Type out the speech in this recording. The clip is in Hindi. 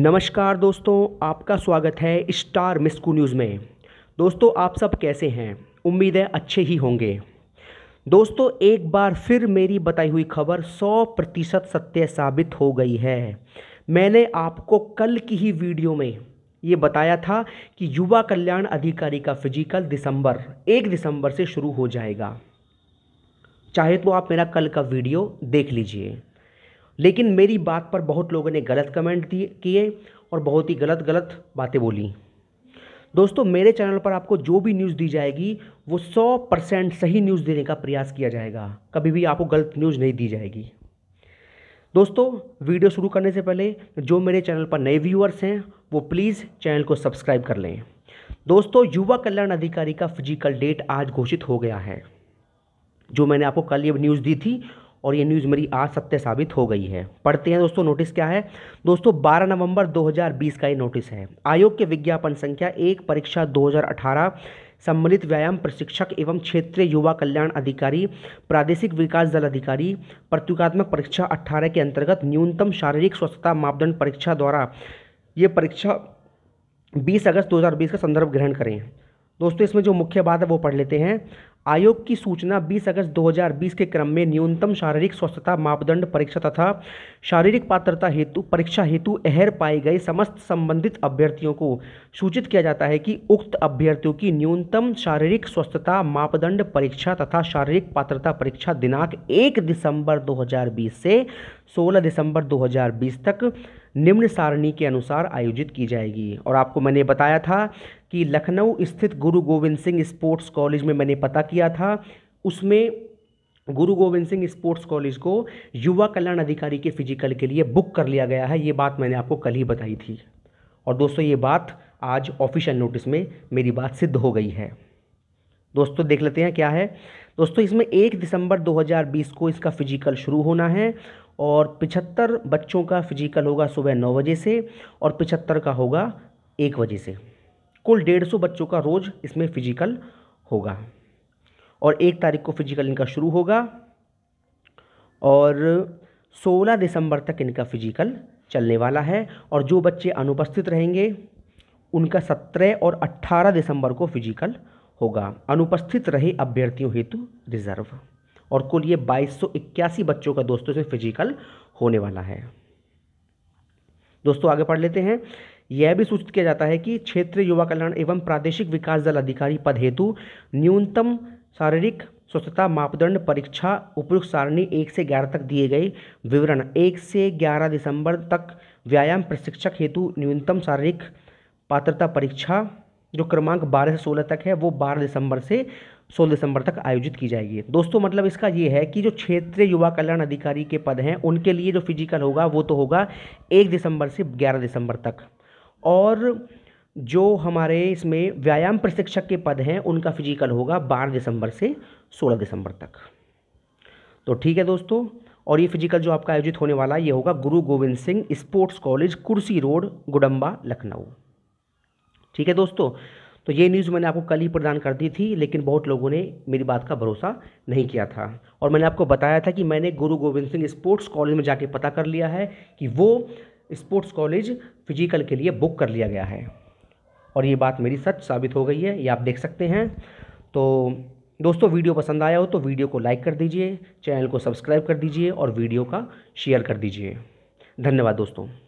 नमस्कार दोस्तों आपका स्वागत है स्टार मिस्कू न्यूज़ में दोस्तों आप सब कैसे हैं उम्मीद है अच्छे ही होंगे दोस्तों एक बार फिर मेरी बताई हुई खबर 100 प्रतिशत सत्य साबित हो गई है मैंने आपको कल की ही वीडियो में ये बताया था कि युवा कल्याण अधिकारी का फिजिकल दिसंबर एक दिसंबर से शुरू हो जाएगा चाहे तो आप मेरा कल का वीडियो देख लीजिए लेकिन मेरी बात पर बहुत लोगों ने गलत कमेंट दिए किए और बहुत ही गलत गलत बातें बोली दोस्तों मेरे चैनल पर आपको जो भी न्यूज़ दी जाएगी वो 100 परसेंट सही न्यूज़ देने का प्रयास किया जाएगा कभी भी आपको गलत न्यूज़ नहीं दी जाएगी दोस्तों वीडियो शुरू करने से पहले जो मेरे चैनल पर नए व्यूअर्स हैं वो प्लीज़ चैनल को सब्सक्राइब कर लें दोस्तों युवा कल्याण अधिकारी का फिजिकल डेट आज घोषित हो गया है जो मैंने आपको कल ये न्यूज़ दी थी और ये न्यूज़ मेरी आज सत्य साबित हो गई है पढ़ते हैं दोस्तों नोटिस क्या है दोस्तों 12 नवंबर 2020 का ये नोटिस है आयोग के विज्ञापन संख्या एक परीक्षा 2018 सम्मिलित व्यायाम प्रशिक्षक एवं क्षेत्रीय युवा कल्याण अधिकारी प्रादेशिक विकास दल अधिकारी प्रतियोगात्मक परीक्षा 18 के अंतर्गत न्यूनतम शारीरिक स्वच्छता मापदंड परीक्षा द्वारा ये परीक्षा 20 अगस्त 2020 का संदर्भ ग्रहण करें दोस्तों इसमें जो मुख्य बात है वो पढ़ लेते हैं आयोग की सूचना 20 अगस्त 2020 के क्रम में न्यूनतम शारीरिक स्वस्थता मापदंड परीक्षा तथा शारीरिक पात्रता हेतु परीक्षा हेतु अहर पाए गए समस्त संबंधित अभ्यर्थियों को सूचित किया जाता है कि उक्त अभ्यर्थियों की न्यूनतम शारीरिक स्वस्थता मापदंड परीक्षा तथा शारीरिक पात्रता परीक्षा दिनांक एक दिसंबर दो से सोलह दिसंबर दो तक निम्न सारणी के अनुसार आयोजित की जाएगी और आपको मैंने बताया था कि लखनऊ स्थित गुरु गोविंद सिंह स्पोर्ट्स कॉलेज में मैंने पता किया था उसमें गुरु गोविंद सिंह स्पोर्ट्स कॉलेज को युवा कल्याण अधिकारी के फिजिकल के लिए बुक कर लिया गया है ये बात मैंने आपको कल ही बताई थी और दोस्तों ये बात आज ऑफिशियल नोटिस में मेरी बात सिद्ध हो गई है दोस्तों देख लेते हैं क्या है दोस्तों इसमें एक दिसंबर 2020 को इसका फिजिकल शुरू होना है और पिछहत्तर बच्चों का फिजिकल होगा सुबह नौ बजे से और पिछहत्तर का होगा एक बजे से कुल डेढ़ सौ बच्चों का रोज़ इसमें फ़िजिकल होगा और एक तारीख को फिजिकल इनका शुरू होगा और सोलह दिसंबर तक इनका फिजिकल चलने वाला है और जो बच्चे अनुपस्थित रहेंगे उनका सत्रह और अट्ठारह दिसंबर को फिजिकल होगा अनुपस्थित रहे अभ्यर्थियों हेतु रिजर्व और कुल ये बाईस बच्चों का दोस्तों से फिजिकल होने वाला है दोस्तों आगे पढ़ लेते हैं यह भी सूचित किया जाता है कि क्षेत्रीय युवा कल्याण एवं प्रादेशिक विकास दल अधिकारी पद हेतु न्यूनतम शारीरिक स्वच्छता मापदंड परीक्षा उपयुक्त सारणी एक से ग्यारह तक दिए गए विवरण एक से ग्यारह दिसंबर तक व्यायाम प्रशिक्षक हेतु न्यूनतम शारीरिक पात्रता परीक्षा जो क्रमांक 12 से 16 तक है वो 12 दिसंबर से 16 दिसंबर तक आयोजित की जाएगी दोस्तों मतलब इसका ये है कि जो क्षेत्रीय युवा कल्याण अधिकारी के पद हैं उनके लिए जो फिजिकल होगा वो तो होगा एक दिसंबर से ग्यारह दिसंबर तक और जो हमारे इसमें व्यायाम प्रशिक्षक के पद हैं उनका फिजिकल होगा बारह दिसंबर से सोलह दिसंबर तक तो ठीक है दोस्तों और ये फिजिकल जो आपका आयोजित होने वाला है ये होगा Guru Gobind Singh sports college Kursi road Gudamba Lucknow ठीक है दोस्तों तो ये न्यूज़ मैंने आपको कल ही प्रदान कर दी थी लेकिन बहुत लोगों ने मेरी बात का भरोसा नहीं किया था और मैंने आपको बताया था कि मैंने गुरु गोविंद सिंह स्पोर्ट्स कॉलेज में जाके पता कर लिया है कि वो स्पोर्ट्स कॉलेज फिजिकल के लिए बुक कर लिया गया है और ये बात मेरी सच साबित हो गई है ये आप देख सकते हैं तो दोस्तों वीडियो पसंद आया हो तो वीडियो को लाइक कर दीजिए चैनल को सब्सक्राइब कर दीजिए और वीडियो का शेयर कर दीजिए धन्यवाद दोस्तों